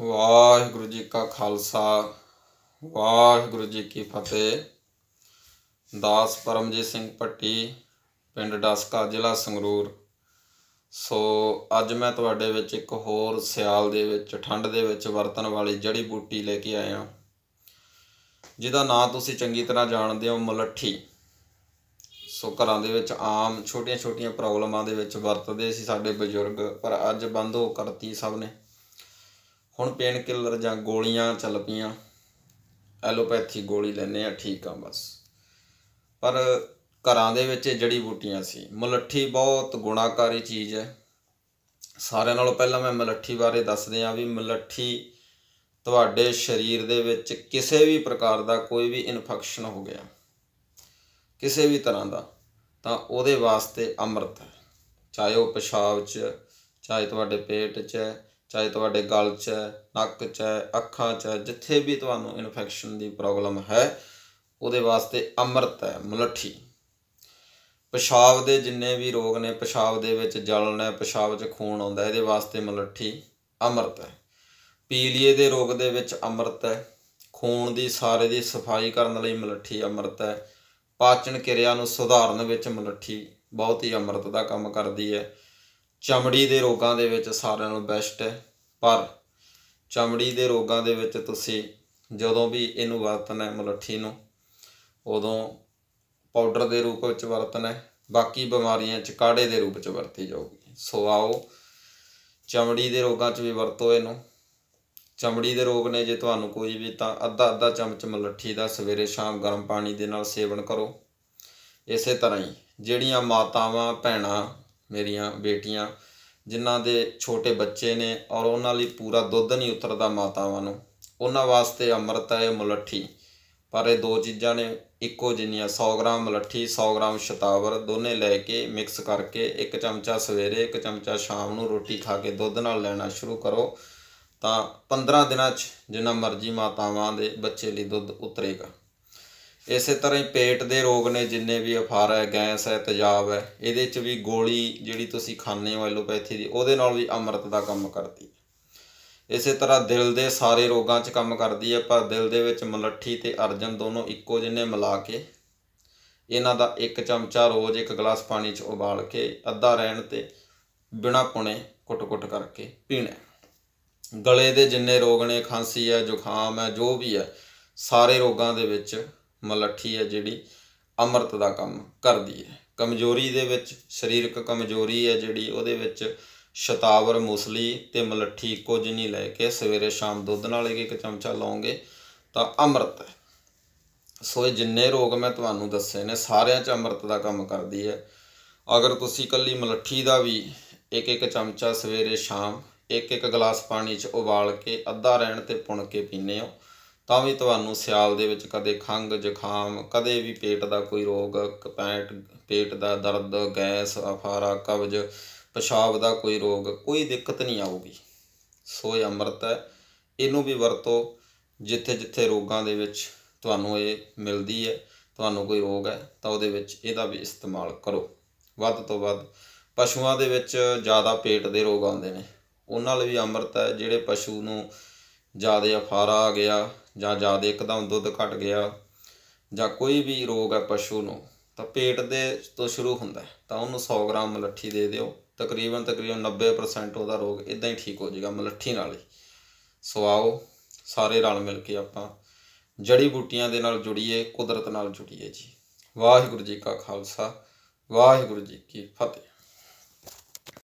ਵਾਹਿਗੁਰੂ ਜੀ ਕਾ ਖਾਲਸਾ ਵਾਹਿਗੁਰੂ ਜੀ ਕੀ ਫਤਿਹ ਦਾਸ ਪਰਮਜੀਤ ਸਿੰਘ ਪੱਟੀ ਪਿੰਡ ਡਸਕਾ ਜ਼ਿਲ੍ਹਾ ਸੰਗਰੂਰ ਸੋ ਅੱਜ ਮੈਂ ਤੁਹਾਡੇ ਵਿੱਚ ਇੱਕ ਹੋਰ ਸਿਆਲ ਦੇ ਵਿੱਚ ਠੰਡ ਦੇ ਵਿੱਚ ਵਰਤਣ ਵਾਲੀ ਜੜੀ ਬੂਟੀ ਲੈ ਕੇ ਆਇਆ ਜਿਹਦਾ ਨਾਂ ਤੁਸੀਂ ਚੰਗੀ ਤਰ੍ਹਾਂ ਜਾਣਦੇ ਹੋ ਮਲੱਠੀ ਸੋ ਘਰਾਂ ਦੇ ਵਿੱਚ ਆਮ ਛੋਟੀਆਂ-ਛੋਟੀਆਂ ਪ੍ਰੋਬਲਮਾਂ ਦੇ ਵਿੱਚ ਵਰਤਦੇ ਸੀ ਸਾਡੇ ਬਜ਼ੁਰਗ ਪਰ ਅੱਜ ਬੰਦ ਹੋ ਕਰਤੀ ਸਭ ਨੇ ਹੁਣ ਪੇਨ ਕਿਲਰ ਜਾਂ ਗੋਲੀਆਂ ਚੱਲ ਪਈਆਂ ਐਲੋਪੈਥੀ ਗੋਲੀ ਲੈਨੇ ਆ ਠੀਕ ਆ ਬਸ ਪਰ ਘਰਾਂ ਦੇ ਵਿੱਚ ਜੜੀ ਬੂਟੀਆਂ ਸੀ ਮਲੱਠੀ ਬਹੁਤ ਗੁਣਾਕਾਰੀ ਚੀਜ਼ ਹੈ ਸਾਰਿਆਂ ਨਾਲੋਂ ਪਹਿਲਾਂ ਮੈਂ ਮਲੱਠੀ ਬਾਰੇ ਦੱਸਦੇ ਆ ਵੀ ਮਲੱਠੀ ਤੁਹਾਡੇ ਸਰੀਰ ਦੇ ਵਿੱਚ ਕਿਸੇ ਵੀ ਪ੍ਰਕਾਰ ਦਾ ਕੋਈ ਵੀ ਇਨਫੈਕਸ਼ਨ ਹੋ ਗਿਆ ਕਿਸੇ ਵੀ ਤਰ੍ਹਾਂ ਦਾ ਤਾਂ ਉਹਦੇ ਵਾਸਤੇ ਅੰਮ੍ਰਿਤ ਹੈ ਚਾਹੇ ਉਹ ਪਿਸ਼ਾਬ 'ਚ ਚਾਹੇ ਤੁਹਾਡੇ ਪੇਟ 'ਚ ਹੈ ਚਾਹੇ ਤੁਹਾਡੇ ਗਲ 'ਚ ਨੱਕ 'ਚ ਅੱਖਾਂ 'ਚ ਜਿੱਥੇ ਵੀ ਤੁਹਾਨੂੰ ਇਨਫੈਕਸ਼ਨ ਦੀ ਪ੍ਰੋਬਲਮ ਹੈ ਉਹਦੇ ਵਾਸਤੇ ਅੰਮ੍ਰਿਤ ਹੈ ਮੁਲੱਠੀ ਪਿਸ਼ਾਬ ਦੇ ਜਿੰਨੇ ਵੀ ਰੋਗ ਨੇ ਪਿਸ਼ਾਬ ਦੇ ਵਿੱਚ ਜਲਣ ਹੈ ਪਿਸ਼ਾਬ 'ਚ ਖੂਨ ਆਉਂਦਾ ਇਹਦੇ ਵਾਸਤੇ ਮੁਲੱਠੀ ਅੰਮ੍ਰਿਤ ਹੈ ਪੀਲੀਏ ਦੇ ਰੋਗ ਦੇ ਵਿੱਚ ਅੰਮ੍ਰਿਤ ਹੈ ਖੂਨ ਦੀ ਸਾਰੇ ਦੀ ਸਫਾਈ ਕਰਨ ਲਈ ਮੁਲੱਠੀ ਅੰਮ੍ਰਿਤ ਹੈ ਪਾਚਨ ਕਿਰਿਆ ਨੂੰ ਸੁਧਾਰਨ ਵਿੱਚ ਮੁਲੱਠੀ ਬਹੁਤ ਹੀ ਅੰਮ੍ਰਿਤ ਦਾ ਕੰਮ ਕਰਦੀ ਹੈ ਚਮੜੀ ਦੇ ਰੋਗਾਂ ਦੇ ਵਿੱਚ ਸਾਰਿਆਂ ਨਾਲੋਂ ਬੈਸਟ ਹੈ ਪਰ ਚਮੜੀ ਦੇ ਰੋਗਾਂ ਦੇ ਵਿੱਚ ਤੁਸੀਂ ਜਦੋਂ ਵੀ ਇਹਨੂੰ ਵਰਤਣਾ ਹੈ ਮਲੱਠੀ ਨੂੰ ਉਦੋਂ ਪਾਊਡਰ ਦੇ ਰੂਪ ਵਿੱਚ ਵਰਤਣਾ ਹੈ ਬਾਕੀ ਬਿਮਾਰੀਆਂ ਚ ਕਾੜੇ ਦੇ ਰੂਪ ਵਿੱਚ ਵਰਤੀ ਜਾਊਗੀ ਸੋ ਆਓ ਚਮੜੀ ਦੇ ਰੋਗਾਂ 'ਚ ਵੀ ਵਰਤੋ ਇਹਨੂੰ ਚਮੜੀ ਦੇ ਰੋਗ ਨੇ ਜੇ ਤੁਹਾਨੂੰ ਕੋਈ ਵੀ ਤਾਂ ਅੱਧਾ ਅੱਧਾ ਚਮਚ ਮਲੱਠੀ ਦਾ ਸਵੇਰੇ ਸ਼ਾਮ ਗਰਮ ਪਾਣੀ ਦੇ ਨਾਲ ਸੇਵਨ ਕਰੋ ਇਸੇ ਤਰ੍ਹਾਂ ਹੀ ਜਿਹੜੀਆਂ ਮਾਤਾਵਾਂ ਭੈਣਾਂ ਮੇਰੀਆਂ ਬੇਟੀਆਂ ਜਿਨ੍ਹਾਂ ਦੇ ਛੋਟੇ ਬੱਚੇ ਨੇ ਔਰ ਉਹਨਾਂ ਲਈ ਪੂਰਾ ਦੁੱਧ ਨਹੀਂ ਉਤਰਦਾ ਮਾਤਾਵਾਂ ਨੂੰ ਉਹਨਾਂ ਵਾਸਤੇ ਅੰਮ੍ਰਿਤ ਹੈ ਮੁਲੱਠੀ ਪਰ ਇਹ ਦੋ ਚੀਜ਼ਾਂ ਨੇ ਇੱਕੋ ਜਿੰਨੀਆਂ 100 ਗ੍ਰਾਮ ਮਲੱਠੀ 100 ਗ੍ਰਾਮ ਸ਼ਤਾਵਰ ਦੋਨੇ ਲੈ ਕੇ ਮਿਕਸ ਕਰਕੇ ਇੱਕ ਚਮਚਾ ਸਵੇਰੇ ਇੱਕ ਚਮਚਾ ਸ਼ਾਮ ਨੂੰ ਰੋਟੀ ਖਾ ਕੇ ਦੁੱਧ ਨਾਲ ਲੈਣਾ ਸ਼ੁਰੂ ਕਰੋ ਤਾਂ 15 ਦਿਨਾਂ 'ਚ ਜਿੰਨਾ ਮਰਜ਼ੀ ਮਾਤਾਵਾਂ ਦੇ ਬੱਚੇ ਲਈ ਦੁੱਧ ਉਤਰੇਗਾ ਇਸੇ ਤਰ੍ਹਾਂ ਹੀ ਪੇਟ ਦੇ ਰੋਗ ਨੇ ਜਿੰਨੇ ਵੀ ਅਫਾਰਾ ਹੈ ਗੈਸ ਹੈ ਤੇਜ਼ਾਬ ਹੈ ਇਹਦੇ 'ਚ ਵੀ ਗੋਲੀ ਜਿਹੜੀ ਤੁਸੀਂ ਖਾਂਦੇ ਹੋ ਐਲੋਪੈਥੀ ਦੀ ਉਹਦੇ ਨਾਲ ਵੀ ਅੰਮ੍ਰਿਤ ਦਾ ਕੰਮ ਕਰਦੀ ਇਸੇ ਤਰ੍ਹਾਂ ਦਿਲ ਦੇ ਸਾਰੇ ਰੋਗਾਂ 'ਚ ਕੰਮ ਕਰਦੀ ਹੈ ਪਰ ਦਿਲ ਦੇ ਵਿੱਚ ਮਲੱਠੀ ਤੇ ਅਰਜਨ ਦੋਨੋਂ ਇੱਕੋ ਜਿੰਨੇ ਮਿਲਾ ਕੇ ਇਹਨਾਂ ਦਾ ਇੱਕ ਚਮਚਾ ਰੋਜ਼ ਇੱਕ ਗਲਾਸ ਪਾਣੀ 'ਚ ਉਬਾਲ ਕੇ ਅੱਧਾ ਰਹਿਣ ਤੇ ਬਿਨਾ ਪੁਣੇ ਕੁੱਟ-ਕੁੱਟ ਕਰਕੇ ਪੀਣਾ ਗਲੇ ਦੇ ਜਿੰਨੇ ਰੋਗ ਨੇ ਖਾਂਸੀ ਹੈ ਜ਼ੁਕਾਮ ਹੈ ਜੋ ਵੀ ਹੈ ਸਾਰੇ ਰੋਗਾਂ ਦੇ ਵਿੱਚ ਮਲੱਠੀ ਹੈ ਜਿਹੜੀ ਅਮਰਤ ਦਾ ਕੰਮ ਕਰਦੀ ਹੈ ਕਮਜ਼ੋਰੀ ਦੇ ਵਿੱਚ ਸਰੀਰਕ ਕਮਜ਼ੋਰੀ ਹੈ ਜਿਹੜੀ ਉਹਦੇ ਵਿੱਚ ਸ਼ਤਾਵਰ ਮੁਸਲੀ ਤੇ ਮਲੱਠੀ ਕੁਝ ਨਹੀਂ ਲੈ ਕੇ ਸਵੇਰੇ ਸ਼ਾਮ ਦੁੱਧ ਨਾਲ ਇੱਕ ਚਮਚਾ ਲਾਉਂਗੇ ਤਾਂ ਅੰਮ੍ਰਿਤ ਹੈ ਸੋ ਇਹ ਜਿੰਨੇ ਰੋਗ ਮੈਂ ਤੁਹਾਨੂੰ ਦੱਸੇ ਨੇ ਸਾਰਿਆਂ 'ਚ ਅੰਮ੍ਰਿਤ ਦਾ ਕੰਮ ਕਰਦੀ ਹੈ ਅਗਰ ਤੁਸੀਂ ਕੱਲੀ ਮਲੱਠੀ ਦਾ ਵੀ ਇੱਕ ਇੱਕ ਚਮਚਾ ਸਵੇਰੇ ਸ਼ਾਮ ਇੱਕ ਇੱਕ ਗਲਾਸ ਪਾਣੀ 'ਚ ਉਬਾਲ ਕੇ ਅੱਧਾ ਰਹਿਣ ਤੇ ਪੁਣ ਕੇ ਪੀਨੇ ਹੋ ਤਾਂ ਵੀ ਤੁਹਾਨੂੰ ਸਿਆਲ ਦੇ ਵਿੱਚ ਕਦੇ ਖੰਗ ਜ਼ੁਕਾਮ ਕਦੇ ਵੀ ਪੇਟ ਦਾ ਕੋਈ ਰੋਗ ਕਪੈਟ ਪੇਟ ਦਾ ਦਰਦ ਗੈਸ ਅਫਾਰਾ ਕਬਜ਼ ਪਿਸ਼ਾਬ ਦਾ ਕੋਈ ਰੋਗ ਕੋਈ ਦਿੱਕਤ ਨਹੀਂ ਆਊਗੀ ਸੋ ਇਹ ਅੰਮ੍ਰਿਤ ਹੈ ਇਹਨੂੰ ਵੀ ਵਰਤੋ ਜਿੱਥੇ ਜਿੱਥੇ ਰੋਗਾਂ ਦੇ ਵਿੱਚ ਤੁਹਾਨੂੰ ਇਹ ਮਿਲਦੀ ਹੈ ਤੁਹਾਨੂੰ ਕੋਈ ਰੋਗ ਹੈ ਤਾਂ ਉਹਦੇ ਵਿੱਚ ਇਹਦਾ ਵੀ ਇਸਤੇਮਾਲ ਕਰੋ ਵੱਧ ਤੋਂ ਵੱਧ ਪਸ਼ੂਆਂ ਦੇ ਵਿੱਚ ਜ਼ਿਆਦਾ ਪੇਟ ਦੇ ਰੋਗ ਆਉਂਦੇ ਨੇ ਉਹਨਾਂ ਲਈ ਵੀ ਅੰਮ੍ਰਿਤ ਹੈ ਜਿਹੜੇ ਪਸ਼ੂ ਨੂੰ ਜ਼ਿਆਦਾ ਅਫਾਰਾ ਆ ਗਿਆ ਜਾਂ ਜ਼ਿਆਦਾ ਇੱਕਦਮ ਦੁੱਧ ਘਟ ਗਿਆ ਜਾਂ ਕੋਈ ਵੀ ਰੋਗ ਹੈ ਪਸ਼ੂ ਨੂੰ ਤਾਂ ਪੇਟ ਦੇ ਤੋਂ ਸ਼ੁਰੂ ਹੁੰਦਾ ਤਾਂ ਉਹਨੂੰ 100 ਗ੍ਰਾਮ ਮਲੱਠੀ ਦੇ ਦਿਓ ਤਕਰੀਬਨ ਤਕਰੀਬਨ 90% ਉਹਦਾ ਰੋਗ ਇਦਾਂ ਹੀ ਠੀਕ ਹੋ ਜਾਏਗਾ ਮਲੱਠੀ ਨਾਲ ਹੀ ਸੋ ਆਓ ਸਾਰੇ ਰਲ ਮਿਲ ਕੇ ਆਪਾਂ ਜੜੀ ਬੂਟੀਆਂ ਦੇ ਨਾਲ ਜੁੜੀਏ ਕੁਦਰਤ ਨਾਲ ਜੁੜੀਏ ਜੀ ਵਾਹਿਗੁਰੂ ਜੀ ਕਾ ਖਾਲਸਾ ਵਾਹਿਗੁਰੂ ਜੀ ਕੀ ਫਤਿਹ